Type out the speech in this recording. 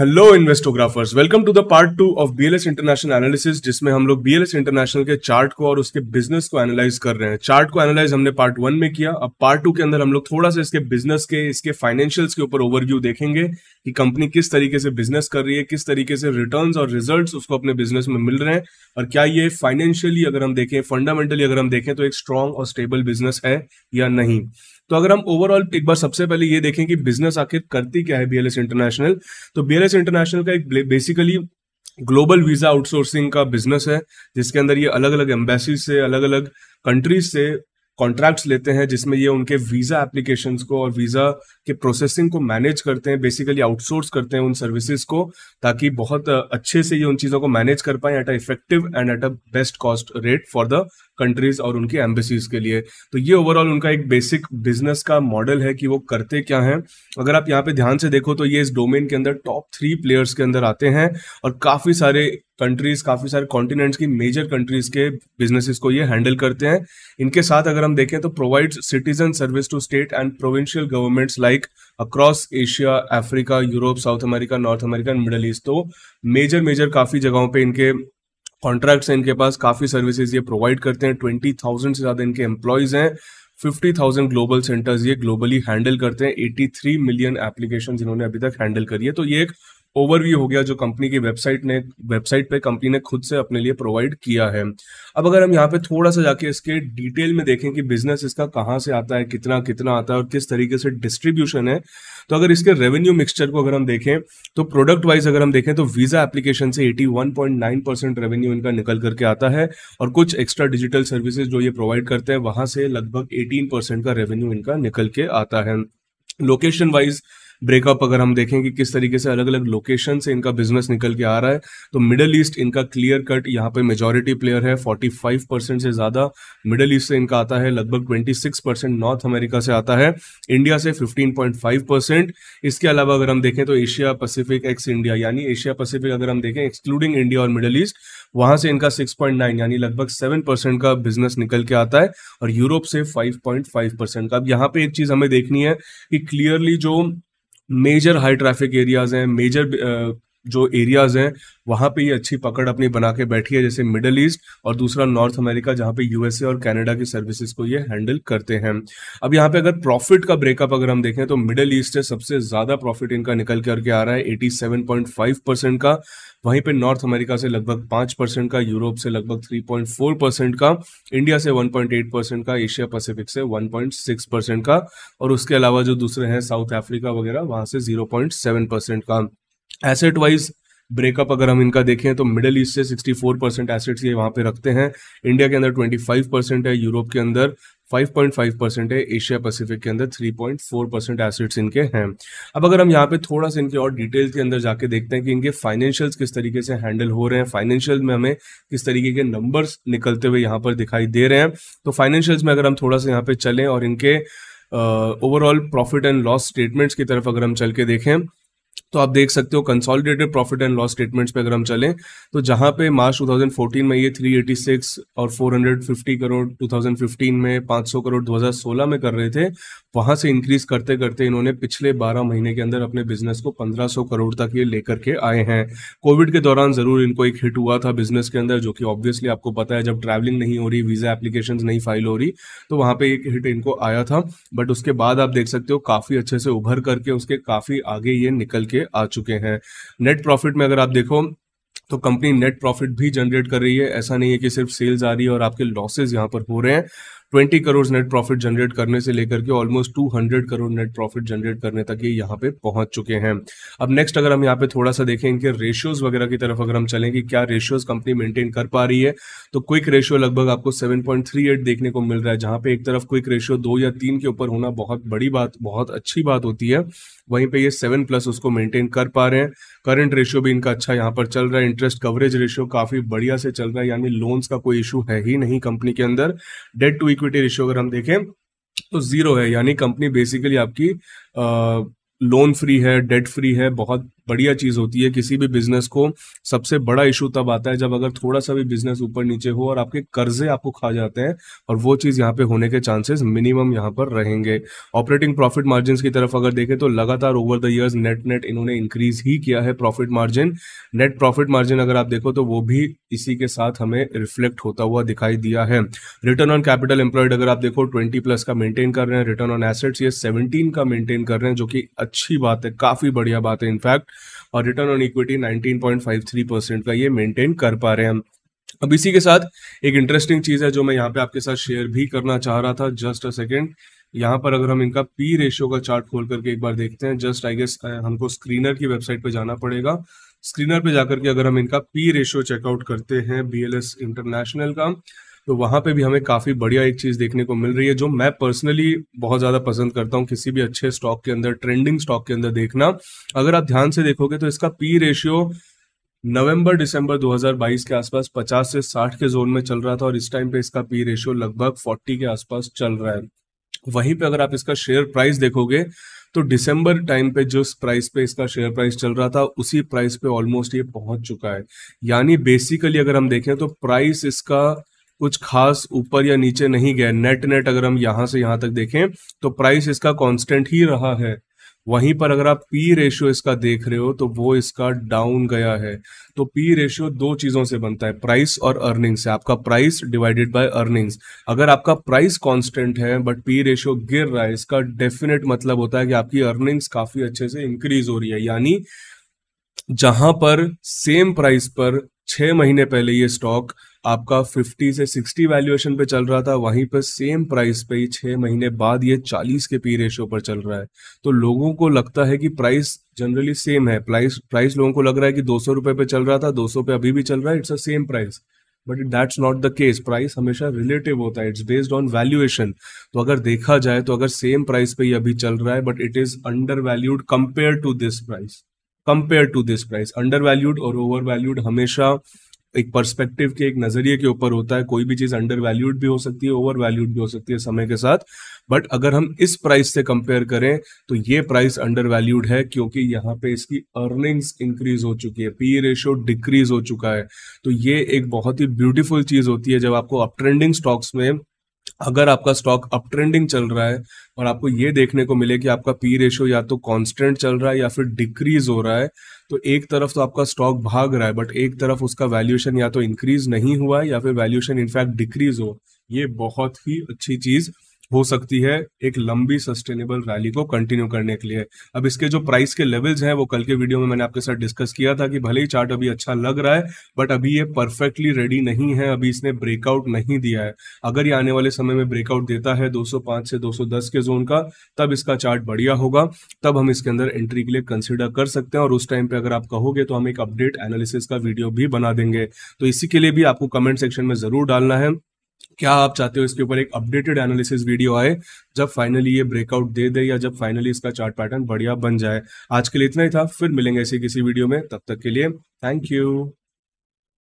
hello investographers welcome to the part two of BLS international analysis जिसमें हम लोग BLS international के chart को और उसके बिजनेस को एनालाइज कर रहे हैं चार्ट को एनालाइज हमने पार्ट वन में किया अब पार्ट टू के अंदर हम लोग थोड़ा सा इसके बिजनेस के इसके फाइनेंशियल्स के ऊपर ओवरव्यू देखेंगे कि कंपनी किस तरीके से बिजनेस कर रही है किस तरीके से रिटर्न और रिजल्ट उसको अपने बिजनेस में मिल रहे हैं और क्या ये फाइनेंशियली अगर हम देखें फंडामेंटली अगर हम देखें तो एक स्ट्रॉन्ग और स्टेबल बिजनेस है या नहीं तो अगर हम ओवरऑल एक बार सबसे पहले ये देखें कि बिजनेस आखिर करती क्या है बीएलएस इंटरनेशनल तो बीएलएस इंटरनेशनल का एक बेसिकली ग्लोबल वीजा आउटसोर्सिंग का बिजनेस है जिसके अंदर ये अलग अलग एम्बेसी से अलग अलग कंट्रीज से कॉन्ट्रैक्ट्स लेते हैं जिसमें ये उनके वीजा एप्लीकेशन को और वीजा के प्रोसेसिंग को मैनेज करते हैं बेसिकली आउटसोर्स करते हैं उन सर्विसेज को ताकि बहुत अच्छे से ये उन चीजों को मैनेज कर पाए at a effective and at a best cost rate for the countries और उनकी एम्बेसीज के लिए तो ये ओवरऑल उनका एक बेसिक बिजनेस का मॉडल है कि वो करते क्या हैं अगर आप यहाँ पे ध्यान से देखो तो ये इस डोमेन के अंदर टॉप थ्री प्लेयर्स के अंदर आते हैं और काफी सारे कंट्रीज काफी सारे कॉन्टिनेंट्स की मेजर कंट्रीज के बिजनेसिस को ये हैंडल करते हैं इनके साथ अगर हम देखें तो provide citizen service to state and provincial governments like across Asia Africa Europe South America North America and Middle East तो मेजर मेजर काफी जगहों पे इनके कॉन्ट्रैक्ट्स हैं इनके पास काफ़ी सर्विसेज ये प्रोवाइड करते हैं ट्वेंटी थाउजेंड से ज़्यादा इनके एम्प्लॉयज़ हैं फिफ्टी थाउजेंड ग्लोबल सेंटर्स ये ग्लोबली हैंडल करते हैं एट्टी थ्री मिलियन एप्लीकेशन इन्होंने अभी तक हैंडल करी है तो ये एक ओवरव्यू हो गया जो कंपनी की वेबसाइट ने वेबसाइट पे कंपनी ने खुद से अपने लिए प्रोवाइड किया है अब अगर हम यहाँ पे थोड़ा सा जाके इसके डिटेल में देखें कि बिजनेस इसका कहाँ से आता है कितना कितना आता है और किस तरीके से डिस्ट्रीब्यूशन है तो अगर इसके रेवेन्यू मिक्सचर को अगर हम देखें तो प्रोडक्ट वाइज अगर हम देखें तो वीजा एप्लीकेशन से एटी परसेंट रेवेन्यू इनका निकल करके आता है और कुछ एक्स्ट्रा डिजिटल सर्विसेज जो ये प्रोवाइड करते हैं वहां से लगभग एटीन परसेंट का रेवेन्यू इनका निकल के आता है लोकेशन वाइज ब्रेकअप अगर हम देखें कि किस तरीके से अलग अलग लोकेशन से इनका बिजनेस निकल के आ रहा है तो मिडल ईस्ट इनका क्लियर कट यहाँ पे मेजोरिटी प्लेयर है 45 परसेंट से ज्यादा मिडल ईस्ट से इनका आता है लगभग 26 परसेंट नॉर्थ अमेरिका से आता है इंडिया से 15.5 परसेंट इसके अलावा अगर हम देखें तो एशिया पैसिफिक एक्स इंडिया यानी एशिया पैसिफिक अगर हम देखें एक्सक्लूडिंग इंडिया और मिडल ईस्ट वहां से इनका 6.9 यानी लगभग 7 परसेंट का बिजनेस निकल के आता है और यूरोप से 5.5 परसेंट का अब यहाँ पे एक चीज हमें देखनी है कि क्लियरली जो मेजर हाई ट्रैफिक एरियाज हैं मेजर जो एरियाज हैं वहाँ पे ये अच्छी पकड़ अपनी बना के बैठी है जैसे मिडल ईस्ट और दूसरा नॉर्थ अमेरिका जहाँ पे यूएसए और कनाडा की सर्विसेज को ये हैंडल करते हैं अब यहाँ पे अगर प्रॉफिट का ब्रेकअप अगर हम देखें तो मिडल ईस्ट है सबसे ज्यादा प्रॉफिट इनका निकल करके आ रहा है एटी परसेंट का वहीं पे नॉर्थ अमेरिका से लगभग पांच परसेंट का यूरोप से लगभग थ्री पॉइंट फोर परसेंट का इंडिया से वन पॉइंट एट परसेंट का एशिया पैसिफिक से वन पॉइंट सिक्स परसेंट का और उसके अलावा जो दूसरे हैं साउथ अफ्रीका वगैरह वहां से जीरो पॉइंट सेवन परसेंट का एसेट वाइज ब्रेकअप अगर हम इनका देखें तो मिडिल ईस्ट से 64 परसेंट एसेट्स ये वहाँ पे रखते हैं इंडिया के अंदर 25 परसेंट है यूरोप के अंदर 5.5 परसेंट है एशिया पैसिफिक के अंदर 3.4 परसेंट एसेट्स इनके हैं अब अगर हम यहाँ पे थोड़ा सा इनके और डिटेल के अंदर जाके देखते हैं कि इनके फाइनेंशियल्स किस तरीके से हैंडल हो रहे हैं फाइनेंशियल में हमें किस तरीके के नंबर्स निकलते हुए यहाँ पर दिखाई दे रहे हैं तो फाइनेंशियल्स में अगर हम थोड़ा सा यहाँ पे चलें और इनके overall profit and loss statements की तरफ अगर हम चल के देखें तो आप देख सकते हो consolidated profit and loss statements पे अगर हम चलें तो जहां पे मार्च 2014 में ये 386 और 450 करोड़ 2015 में 500 करोड़ 2016 में कर रहे थे वहां से इंक्रीज करते करते इन्होंने पिछले 12 महीने के अंदर अपने बिजनेस को 1500 करोड़ तक ये लेकर के आए हैं कोविड के दौरान जरूर इनको एक हिट हुआ था बिजनेस के अंदर जो कि ऑब्वियसली आपको पता है जब ट्रैवलिंग नहीं हो रही वीजा एप्लीकेशन नहीं फाइल हो रही तो वहां पर एक हिट इनको आया था बट उसके बाद आप देख सकते हो काफी अच्छे से उभर करके उसके काफी आगे ये निकल निकल के आ चुके हैं नेट प्रॉफिट में अगर आप देखो तो कंपनी नेट प्रॉफिट भी जनरेट कर रही है ऐसा नहीं है कि सिर्फ सेल्स आ रही है और आपके लॉसेज यहां पर हो रहे हैं twenty crore net profit generate करने से लेकर के almost two hundred crore net profit generate करने तक ये यहाँ पे पहुंच चुके हैं अब नेक्स्ट अगर हम यहाँ पे थोड़ा सा देखें इनके रेशियोज वगैरह की तरफ अगर हम चलें कि क्या रेशियोज कंपनी मेंटेन कर पा रही है तो क्विक रेशियो लगभग आपको सेवन पॉइंट थ्री एट देखने को मिल रहा है जहां पे एक तरफ क्विक रेशियो दो या तीन के ऊपर होना बहुत बड़ी बात बहुत अच्छी बात होती है वहीं पे ये सेवन प्लस उसको मेंटेन कर पा रहे हैं करंट रेशियो भी इनका अच्छा यहाँ पर चल रहा है इंटरेस्ट कवरेज रेशियो काफी बढ़िया से चल रहा है यानी लोन्स का कोई इशू है ही नहीं कंपनी के अंदर डेट टू इक्विटी रेशियो अगर हम देखें तो जीरो है यानी कंपनी बेसिकली आपकी लोन फ्री है डेट फ्री है बहुत बढ़िया चीज़ होती है किसी भी बिजनेस को सबसे बड़ा इशू तब आता है जब अगर थोड़ा सा भी बिजनेस ऊपर नीचे हो और आपके कर्जे आपको खा जाते हैं और वो चीज़ यहाँ पे होने के चांसेस मिनिमम यहाँ पर रहेंगे ऑपरेटिंग प्रॉफिट मार्जिन की तरफ अगर देखें तो लगातार over the years net net इन्होंने इंक्रीज ही किया है profit margin net profit margin अगर आप देखो तो वो भी इसी के साथ हमें रिफ्लेक्ट होता हुआ दिखाई दिया है रिटर्न ऑन कैपिटल एम्प्लॉयड अगर आप देखो ट्वेंटी प्लस का मेंटेन कर रहे हैं रिटर्न ऑन एसेट्स ये सेवनटीन का मेंटेन कर रहे हैं जो कि अच्छी बात है काफी बढ़िया बात है इनफैक्ट और रिटर्न ऑन इक्विटी 19.53 परसेंट का ये मेंटेन कर पा रहे हैं हम अब इसी के साथ एक इंटरेस्टिंग चीज़ है जो मैं यहाँ पे आपके साथ शेयर भी करना चाह रहा था जस्ट अ सेकेंड यहाँ पर अगर हम इनका पी रेशियो का चार्ट खोल करके एक बार देखते हैं जस्ट आई गेस हमको स्क्रीनर की वेबसाइट पर जाना पड़ेगा स्क्रीनर पे जाकर के अगर हम इनका पी रेशियो चेकआउट करते हैं बी इंटरनेशनल का तो वहां पे भी हमें काफ़ी बढ़िया एक चीज़ देखने को मिल रही है जो मैं पर्सनली बहुत ज़्यादा पसंद करता हूँ किसी भी अच्छे स्टॉक के अंदर ट्रेंडिंग स्टॉक के अंदर देखना अगर आप ध्यान से देखोगे तो इसका पी रेशियो नवंबर दिसंबर 2022 के आसपास 50 से 60 के जोन में चल रहा था और इस टाइम पे इसका पी रेशियो लगभग 40 के आसपास चल रहा है वहीं पे अगर आप इसका शेयर प्राइस देखोगे तो दिसंबर टाइम पे जिस प्राइस पे इसका शेयर प्राइस चल रहा था उसी प्राइस पे ऑलमोस्ट ये पहुंच चुका है यानी बेसिकली अगर हम देखें तो प्राइस इसका कुछ खास ऊपर या नीचे नहीं गया नेट नेट अगर हम यहां से यहां तक देखें तो प्राइस इसका कांस्टेंट ही रहा है वहीं पर अगर आप पी रेशियो इसका देख रहे हो तो वो इसका डाउन गया है तो पी रेशियो दो चीजों से बनता है प्राइस और अर्निंग्स से आपका प्राइस डिवाइडेड बाय अर्निंग्स अगर आपका प्राइस कांस्टेंट है बट पी रेशियो गिर रहा है इसका डेफिनेट मतलब होता है कि आपकी अर्निंग्स काफी अच्छे से इंक्रीज हो रही है यानी जहां पर सेम प्राइस पर छह महीने पहले ये स्टॉक आपका 50 से 60 वैल्यूएशन पे चल रहा था वहीं पर सेम प्राइस पे ही छह महीने बाद ये 40 के पी रेशियो पर चल रहा है तो लोगों को लगता है कि प्राइस जनरली सेम है प्राइस प्राइस लोगों को लग रहा है कि दो सौ रुपये पे चल रहा था दो सौ पे अभी भी चल रहा है it's a same price but that's not the case price हमेशा रिलेटिव होता है इट्स बेस्ड ऑन वैल्यूएशन तो अगर देखा जाए तो अगर सेम प्राइस पे ही अभी चल रहा है but it is under valued compare to this price compare to this price under valued और ओवर वैल्यूड हमेशा एक पर्सपेक्टिव के एक नजरिए के ऊपर होता है कोई भी चीज अंडर वैल्यूड भी हो सकती है ओवर वैल्यूड भी हो सकती है समय के साथ बट अगर हम इस प्राइस से कंपेयर करें तो ये प्राइस अंडर वैल्यूड है क्योंकि यहाँ पे इसकी अर्निंग्स इंक्रीज हो चुकी है पी रेशियो डिक्रीज हो चुका है तो ये एक बहुत ही ब्यूटीफुल चीज होती है जब आपको अपट्रेंडिंग स्टॉक्स में अगर आपका स्टॉक अप ट्रेंडिंग चल रहा है और आपको ये देखने को मिले कि आपका पी रेशियो e या तो कांस्टेंट चल रहा है या फिर डिक्रीज हो रहा है तो एक तरफ तो आपका स्टॉक भाग रहा है बट एक तरफ उसका वैल्यूएशन या तो इंक्रीज नहीं हुआ है या फिर वैल्यूएशन इनफैक्ट डिक्रीज हो ये बहुत ही अच्छी चीज़ हो सकती है एक लंबी सस्टेनेबल रैली को कंटिन्यू करने के लिए अब इसके जो प्राइस के लेवल्स हैं वो कल के वीडियो में मैंने आपके साथ डिस्कस किया था कि भले ही चार्ट अभी अच्छा लग रहा है बट अभी ये परफेक्टली रेडी नहीं है अभी इसने ब्रेकआउट नहीं दिया है अगर ये आने वाले समय में ब्रेकआउट देता है दो से दो के जोन का तब इसका चार्ट बढ़िया होगा तब हम इसके अंदर एंट्री के लिए कंसिडर कर सकते हैं और उस टाइम पे अगर आप कहोगे तो हम एक अपडेट एनालिसिस का वीडियो भी बना देंगे तो इसी के लिए भी आपको कमेंट सेक्शन में जरूर डालना है क्या आप चाहते हो इसके ऊपर एक अपडेटेड एनालिसिस वीडियो आए जब फाइनली ये ब्रेकआउट दे दे या जब फाइनली इसका चार्ट पैटर्न बढ़िया बन जाए आज के लिए इतना ही था फिर मिलेंगे ऐसे किसी वीडियो में तब तक के लिए थैंक यू